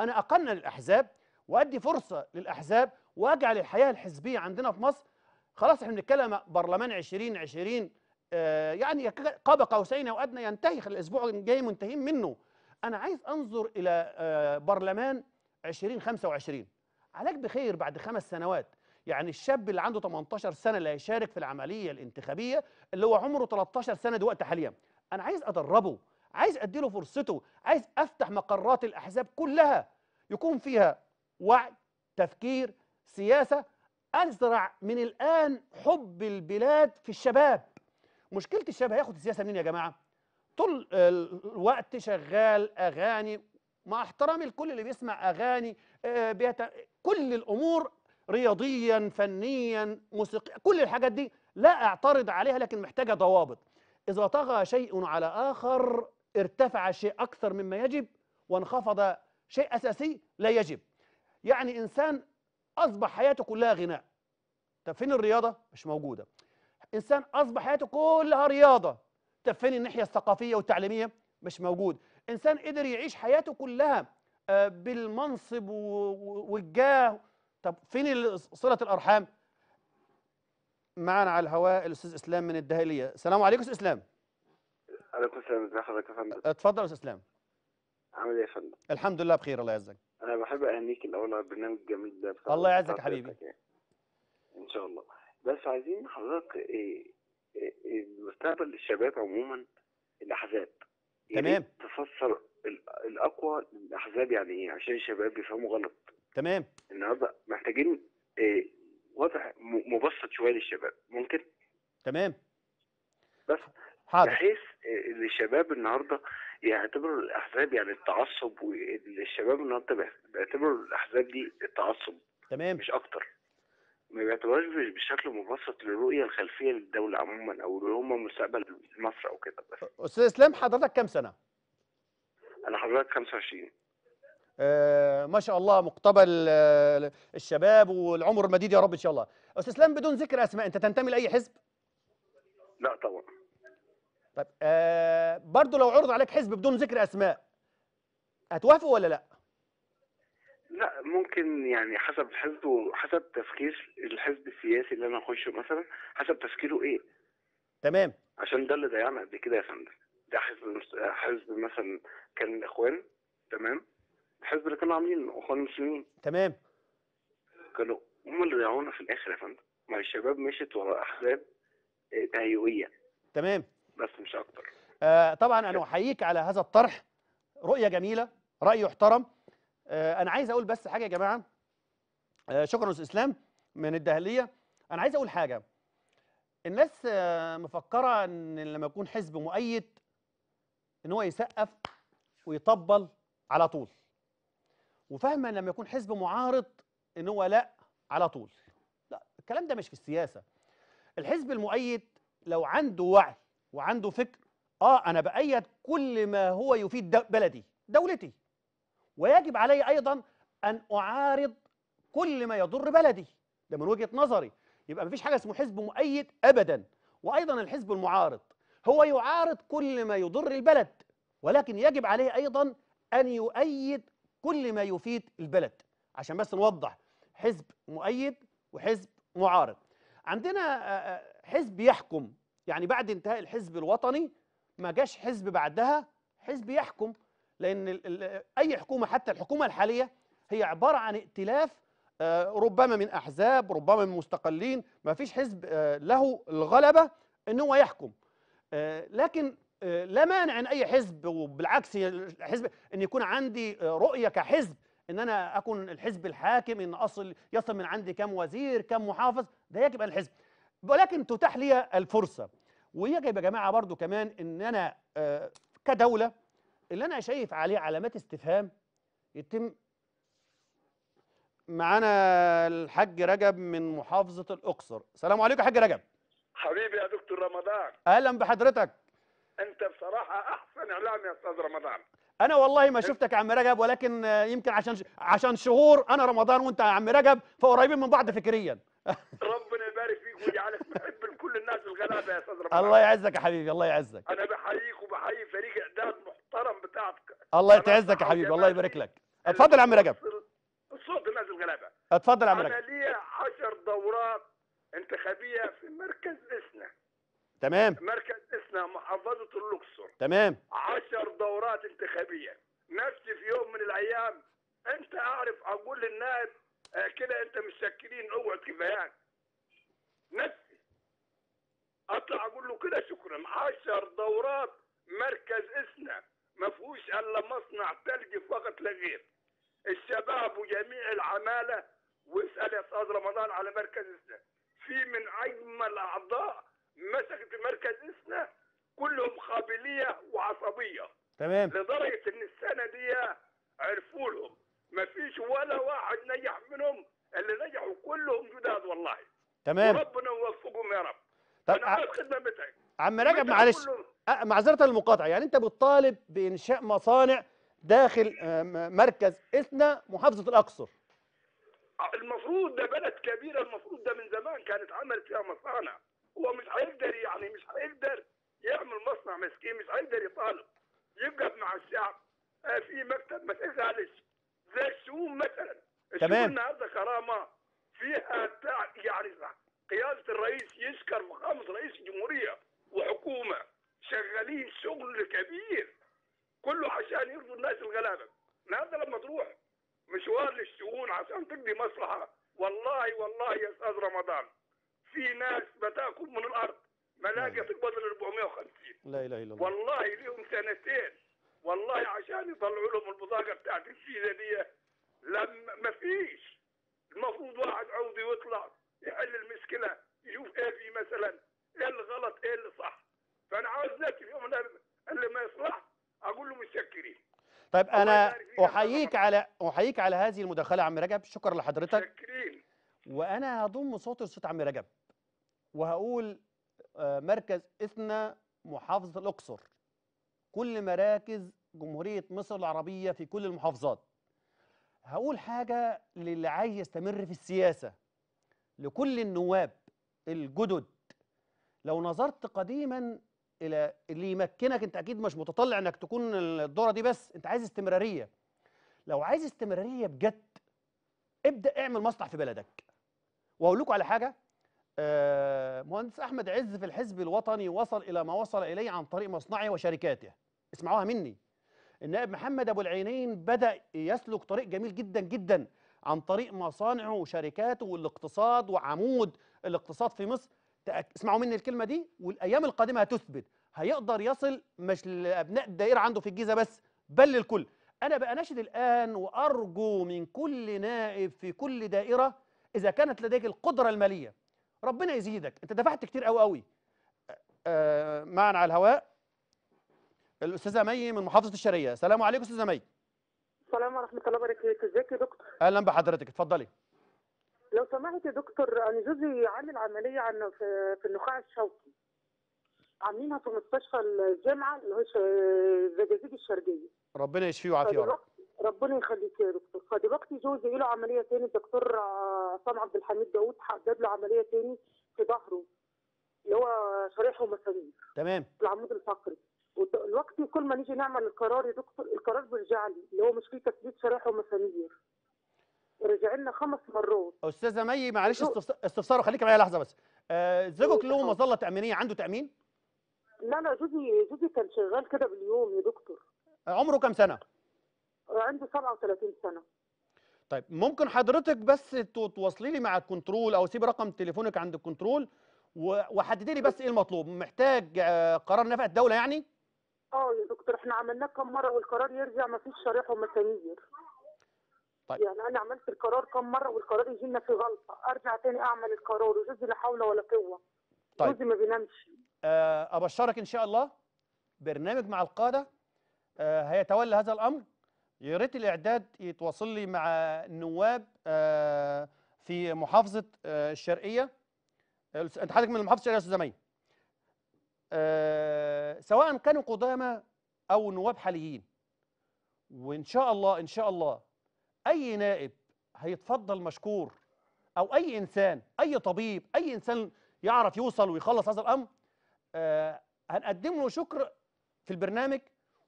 Speaker 1: انا اقنن الاحزاب وادي فرصه للاحزاب واجعل الحياه الحزبيه عندنا في مصر خلاص احنا بنتكلم برلمان 2020 آه، يعني قاب قوسين او ادنى ينتهي الاسبوع الجاي منتهين منه انا عايز انظر الى آه، برلمان 2025 عليك بخير بعد خمس سنوات يعني الشاب اللي عنده 18 سنه اللي هيشارك في العمليه الانتخابيه اللي هو عمره 13 سنه دلوقتي حاليا انا عايز ادربه عايز اديله فرصته عايز افتح مقرات الاحزاب كلها يكون فيها وعي تفكير سياسه ازرع من الان حب البلاد في الشباب مشكله الشباب هياخد السياسه منين يا جماعه طول الوقت شغال اغاني مع احترامي لكل اللي بيسمع اغاني آه، بيت... كل الامور رياضيا فنيا موسيقيا كل الحاجات دي لا اعترض عليها لكن محتاجه ضوابط اذا طغى شيء على اخر ارتفع شيء اكثر مما يجب وانخفض شيء اساسي لا يجب يعني انسان اصبح حياته كلها غناء طب فين الرياضه مش موجوده انسان اصبح حياته كلها رياضه طب فين الناحيه الثقافيه والتعليميه مش موجود انسان قدر يعيش حياته كلها آه، بالمنصب والجاه طب فين صلة الأرحام معنا على الهواء الأستاذ إسلام من الدهلية السلام عليكم أستاذ إسلام
Speaker 5: عليكم السلام ازي حضرتك يا فندم
Speaker 1: اتفضل يا أستاذ إسلام عامل ايه يا فندم الحمد لله بخير الله يعزك
Speaker 5: انا بحب اهنيك الاول على البرنامج الجميل ده بصراحه الله يعزك يا حبيبي ان شاء الله بس عايزين حضرتك ايه, إيه, إيه، الشباب عموما الاحزاب يعني تمام تفسر الاقوى للاحزاب يعني ايه عشان الشباب يفهموا غلط تمام النهارده محتاجين آه، وضع مبسط شويه للشباب ممكن تمام بس حاضر. بحيث آه، ان الشباب النهارده يعتبروا الاحزاب يعني التعصب والشباب النهارده بيعتبروا الاحزاب دي التعصب
Speaker 1: تمام مش اكتر
Speaker 5: ما بيعتبروهاش بشكل مبسط للرؤيه الخلفيه للدوله عموما او اللي هم مستقبل مصر او كده بس
Speaker 1: استاذ اسلام حضرتك كام سنه؟
Speaker 5: انا حضرتك 25
Speaker 1: آه، ما شاء الله مقتبل آه، الشباب والعمر المديد يا رب ان شاء الله استاذ اسلام بدون ذكر اسماء انت تنتمي لاي حزب لا طبعا طب آه برضه لو عرض عليك حزب بدون ذكر اسماء هتوافق ولا لا
Speaker 5: لا ممكن يعني حسب الحزب وحسب تفكير الحزب السياسي اللي انا اخشه مثلا حسب تفكيره ايه تمام عشان ده اللي ضيعنا قبل كده يا فندم ده حزب حزب مثلا كان الاخوان تمام الحزب اللي كانوا عاملينه اخوان المسلمين تمام كانوا هم اللي ضيعونا في الاخر يا فندم ما الشباب مشت ورا احزاب آه، تهيؤيه تمام بس مش اكتر
Speaker 1: آه طبعا انا احييك على هذا الطرح رؤيه جميله راي يحترم آه انا عايز اقول بس حاجه يا جماعه آه شكرا استاذ اسلام من الدهليه انا عايز اقول حاجه الناس آه مفكره ان لما يكون حزب مؤيد ان هو يسقف ويطبل على طول وفاهمه لما يكون حزب معارض ان هو لا على طول لا الكلام ده مش في السياسه الحزب المؤيد لو عنده وعي وعنده فكر اه انا بايد كل ما هو يفيد بلدي دولتي ويجب علي ايضا ان اعارض كل ما يضر بلدي ده من وجهه نظري يبقى مفيش حاجه اسمه حزب مؤيد ابدا وايضا الحزب المعارض هو يعارض كل ما يضر البلد ولكن يجب عليه ايضا ان يؤيد كل ما يفيد البلد عشان بس نوضح حزب مؤيد وحزب معارض عندنا آه، آه، حزب يحكم يعني بعد انتهاء الحزب الوطني ما جاش حزب بعدها حزب يحكم لان اي حكومه حتى الحكومه الحاليه هي عباره عن ائتلاف آه، ربما من احزاب ربما من مستقلين ما فيش حزب له الغلبه ان هو يحكم لكن آه، لا مانع ان اي حزب وبالعكس الحزب ان يكون عندي آه، رؤيه كحزب ان انا اكون الحزب الحاكم ان اصل يصل من عندي كم وزير كم محافظ ده يجب ان الحزب ولكن تتاح لي الفرصه ويجب يا جماعه برضو كمان ان انا آه، كدوله اللي انا شايف عليه علامات استفهام يتم معانا الحاج رجب من محافظه الاقصر السلام عليكم يا حاج رجب
Speaker 6: حبيبي يا دكتور رمضان
Speaker 1: اهلا بحضرتك
Speaker 6: انت بصراحه احسن اعلامي يا استاذ رمضان
Speaker 1: انا والله ما شفتك يا عم رجب ولكن يمكن عشان ش... عشان شهور انا رمضان وانت يا عم رجب فقريبين من بعض فكريا
Speaker 6: ربنا يبارك فيك ويجعلك محب لكل الناس الغلابه يا استاذ رمضان الله يعزك يا حبيبي الله يعزك انا بحييك وبحيي فريق اعداد محترم بتاعك
Speaker 1: الله يعزك يا حبيبي الله يبارك لك اتفضل يا عم رجب
Speaker 6: صوت الناس الغلابه اتفضل يا عم رجب انا ليا 10 دورات انتخابيه في مركز اسنا
Speaker 1: تمام مركز
Speaker 6: اسمها محافظه الاقصر
Speaker 1: تمام 10
Speaker 6: دورات انتخابيه نفسي في يوم من الايام انت اعرف اقول للنائب آه، كده انت مسكرين اوعى كفايات نفسي اطلع اقول له كده شكرا 10 دورات مركز اسنا ما فيهوش الا مصنع ثلج فقط لا غير الشباب وجميع العماله واسال يا استاذ رمضان على مركز اسنا في من اجمل اعضاء مسكت مركز اسنا كلهم قابلية وعصبيه
Speaker 5: تمام لدرجه
Speaker 6: ان السنه دي عرفوا لهم ما فيش ولا واحد نجح منهم اللي نجحوا كلهم جداد والله تمام ربنا يوفقهم يا رب طب انا عايز بتاعي
Speaker 1: عم رجب معلش معذره المقاطعه يعني انت بتطالب بانشاء مصانع داخل آه، مركز اثنا محافظه الاقصر آه،
Speaker 6: المفروض ده بلد كبيره المفروض ده من زمان كانت عملت فيها مصانع هو مش هيقدر يعني مش هيقدر يعمل مصنع مسكين مش هيقدر يطالب يقعد مع الشعب آه، في مكتب ما تزعلش زي الشؤون مثلا تمام النهارده كرامه فيها بتاع يعني قياده الرئيس يشكر مقام رئيس الجمهوريه وحكومه شغالين شغل كبير كله عشان يرضوا الناس الغلابه النهارده لما تروح مشوار للشؤون عشان تقضي مصلحه والله والله يا استاذ رمضان في ناس بتاكل من الارض ملاقى نعم. في البطن 450 لا اله الا الله والله لهم سنتين والله عشان يطلعوا لهم البطاقه بتاعت الفيزا دي لما ما فيش المفروض واحد عوضي يطلع يحل المشكله يشوف ايه في مثلا ايه اللي غلط ايه اللي صح فانا عاوز ذاتي اليوم اللي ما يصلح اقول له متشكرين
Speaker 1: طيب انا احييك على احييك على هذه المداخله عم رجب شكرا لحضرتك
Speaker 6: متشكرين
Speaker 1: وانا هضم صوت لصوت عم رجب وهقول آه، مركز إثنا محافظة الأقصر كل مراكز جمهورية مصر العربية في كل المحافظات هقول حاجة للي عايز يستمر في السياسة لكل النواب الجدد لو نظرت قديما إلى اللي يمكنك أنت أكيد مش متطلع أنك تكون الدورة دي بس أنت عايز استمرارية لو عايز استمرارية بجد ابدأ اعمل مصلح في بلدك وأقول لكم على حاجة آه، مهندس احمد عز في الحزب الوطني وصل الى ما وصل اليه عن طريق مصنعه وشركاته اسمعوها مني النائب محمد ابو العينين بدا يسلك طريق جميل جدا جدا عن طريق مصانعه وشركاته والاقتصاد وعمود الاقتصاد في مصر اسمعوا مني الكلمه دي والايام القادمه هتثبت هيقدر يصل مش لابناء الدائره عنده في الجيزه بس بل للكل انا بقى ناشد الان وارجو من كل نائب في كل دائره اذا كانت لديك القدره الماليه ربنا يزيدك انت دفعت كتير قوي قوي آه، آه، معنا على الهواء الاستاذه مي من محافظه الشرقيه السلام عليكم استاذه مي
Speaker 4: السلام ورحمه الله وبركاته ازيك يا دكتور
Speaker 1: اهلا بحضرتك اتفضلي
Speaker 4: لو سمحت يا دكتور انا جوزي عامل عمليه عن في, في النخاع الشوكي عاملينها في مستشفى الجامعه اللي هو الزجاجيج الشرقيه
Speaker 1: ربنا يشفيه ويعافيه يا رب
Speaker 4: ربنا يخليك يا دكتور فدلوقتي جوزي له عمليه تاني الدكتور آه، عصام عبد الحميد داوود حدد له عمليه تاني في ظهره اللي هو شرايح ومسامير تمام العمود الفقري والوقت كل ما نيجي نعمل القرار يا دكتور القرار بيرجع لي اللي هو مش فيه تثبيت شرايح ومسامير رجع
Speaker 1: لنا خمس مرات استاذه مي معلش استفسار خليك معايا لحظه بس آه زوجك له مظله تامينيه عنده تامين لا لا جوزي جوزي كان شغال كده
Speaker 4: باليوم يا دكتور
Speaker 1: عمره كام سنه
Speaker 4: وعنده 37 سنه
Speaker 1: طيب ممكن حضرتك بس توصلي لي مع الكنترول او سيب رقم تليفونك عند الكنترول وحددي لي بس ايه المطلوب محتاج آه، قرار نفقه الدوله يعني
Speaker 4: اه يا دكتور احنا عملناه كم مره والقرار يرجع ما فيش شريحه ومسامير طيب يعني انا عملت القرار كم مره والقرار يجي لنا في غلطه ارجع تاني اعمل القرار وجوزي لا حول ولا قوه طيب جوزي ما بينامش
Speaker 1: آه ابشرك ان شاء الله برنامج مع القاده آه هيتولى هذا الامر يا ريت الاعداد يتواصل لي مع النواب آه، في محافظه آه، الشرقيه انت حضرتك من محافظه الشرقيه يا استاذ مي آه، سواء كانوا قدامى او نواب حاليين وان شاء الله ان شاء الله اي نائب هيتفضل مشكور او اي انسان اي طبيب اي انسان يعرف يوصل ويخلص هذا الامر هنقدم له شكر في البرنامج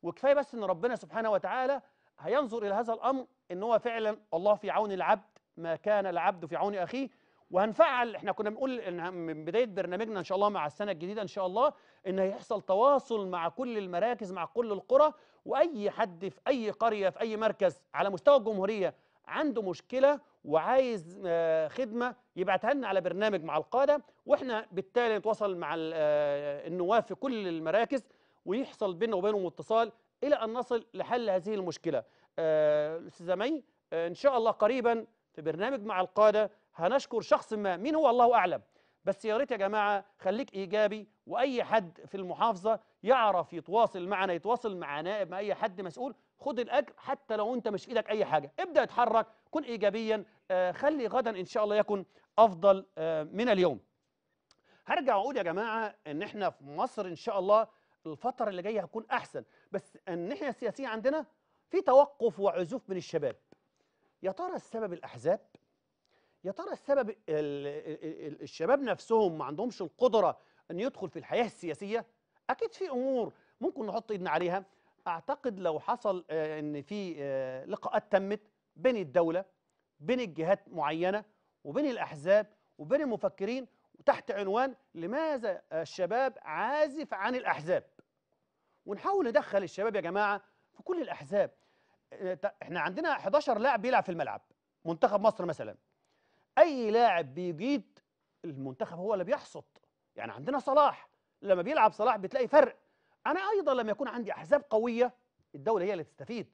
Speaker 1: وكفايه بس ان ربنا سبحانه وتعالى هينظر إلى هذا الأمر إن هو فعلا الله في عون العبد ما كان العبد في عون أخيه وهنفعل احنا كنا بنقول من بدايه برنامجنا ان شاء الله مع السنه الجديده ان شاء الله ان هيحصل تواصل مع كل المراكز مع كل القرى واي حد في اي قريه في اي مركز على مستوى الجمهوريه عنده مشكله وعايز آه، خدمه يبعتها لنا على برنامج مع القاده واحنا بالتالي نتواصل مع النواب آه، في كل المراكز ويحصل بيننا وبينهم اتصال إلى أن نصل لحل هذه المشكلة أستاذ آه مي آه إن شاء الله قريبا في برنامج مع القادة هنشكر شخص ما مين هو الله أعلم بس يا ريت يا جماعة خليك إيجابي وأي حد في المحافظة يعرف يتواصل معنا يتواصل مع نائب مع أي حد مسؤول خد الأجر حتى لو أنت مش في إيدك أي حاجة ابدأ اتحرك كن إيجابيا آه خلي غدا إن شاء الله يكون أفضل آه، من اليوم هرجع أقول يا جماعة إن إحنا في مصر إن شاء الله الفترة اللي جاية هتكون أحسن بس الناحية السياسية عندنا في توقف وعزوف من الشباب يا ترى السبب الأحزاب يا ترى السبب الشباب نفسهم ما عندهمش القدرة أن يدخل في الحياة السياسية أكيد في أمور ممكن نحط إيدنا عليها أعتقد لو حصل آه، أن في آه، لقاءات تمت بين الدولة بين الجهات معينة وبين الأحزاب وبين المفكرين تحت عنوان لماذا الشباب عازف عن الأحزاب ونحاول ندخل الشباب يا جماعة في كل الأحزاب إيه، احنا عندنا 11 لاعب بيلعب في الملعب منتخب مصر مثلا أي لاعب بيجيد المنتخب هو اللي بيحصد يعني عندنا صلاح لما بيلعب صلاح بتلاقي فرق أنا أيضا لما يكون عندي أحزاب قوية الدولة هي اللي تستفيد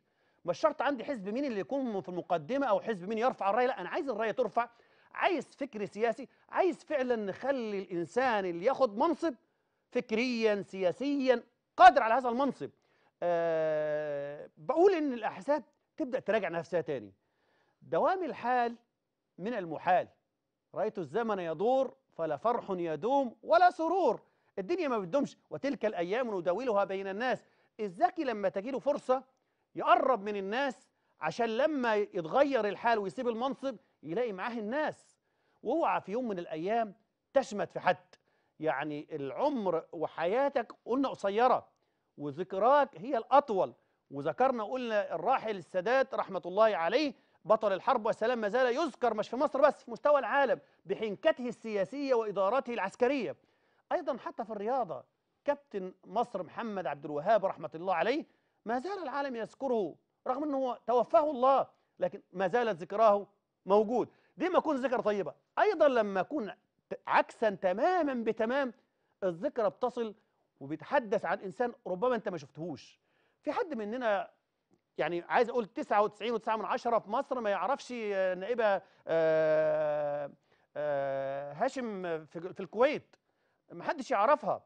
Speaker 1: مش شرط عندي حزب مين اللي يكون في المقدمة أو حزب مين يرفع الراية لا أنا عايز الراية ترفع عايز فكر سياسي عايز فعلا نخلي الانسان اللي ياخد منصب فكريا سياسيا قادر على هذا المنصب أه بقول ان الاحزاب تبدا تراجع نفسها تاني دوام الحال من المحال رايت الزمن يدور فلا فرح يدوم ولا سرور الدنيا ما بتدومش وتلك الايام نداولها بين الناس الذكي لما تجيله فرصه يقرب من الناس عشان لما يتغير الحال ويسيب المنصب يلاقي معاه الناس واوعى في يوم من الايام تشمت في حد يعني العمر وحياتك قلنا قصيره وذكراك هي الاطول وذكرنا قلنا الراحل السادات رحمه الله عليه بطل الحرب والسلام ما زال يذكر مش في مصر بس في مستوى العالم بحنكته السياسيه وادارته العسكريه ايضا حتى في الرياضه كابتن مصر محمد عبد الوهاب رحمه الله عليه ما زال العالم يذكره رغم انه توفاه الله لكن ما زالت ذكراه موجود دي ما يكون ذكرى طيبة أيضا لما يكون عكسا تماما بتمام الذكرى بتصل وبيتحدث عن إنسان ربما أنت ما شفتهوش في حد مننا يعني عايز أقول 99 و9 من عشرة في مصر ما يعرفش آه، نائبة آه، آه، هاشم في الكويت ما حدش يعرفها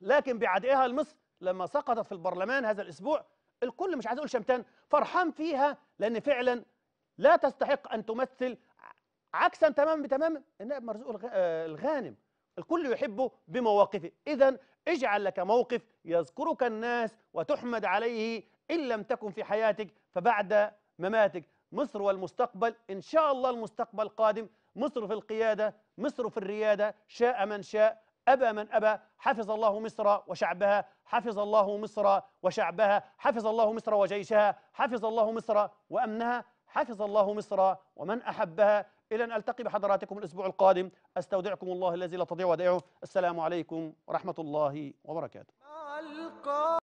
Speaker 1: لكن بعدئها لمصر لما سقطت في البرلمان هذا الأسبوع الكل مش عايز أقول شمتان فرحان فيها لأن فعلا لا تستحق أن تمثل عكسا تماما بتماما النائب مرزوق آه، الغانم الكل يحبه بمواقفه إذا اجعل لك موقف يذكرك الناس وتحمد عليه إن لم تكن في حياتك فبعد مماتك مصر والمستقبل إن شاء الله المستقبل قادم مصر في القيادة مصر في الريادة شاء من شاء أبى من أبى حفظ الله مصر وشعبها حفظ الله مصر وشعبها حفظ الله مصر وجيشها حفظ الله مصر وأمنها حفظ الله مصر ومن أحبها إلى أن ألتقي بحضراتكم الأسبوع القادم أستودعكم الله الذي لا تضيع ودائعه السلام عليكم ورحمة
Speaker 3: الله
Speaker 6: وبركاته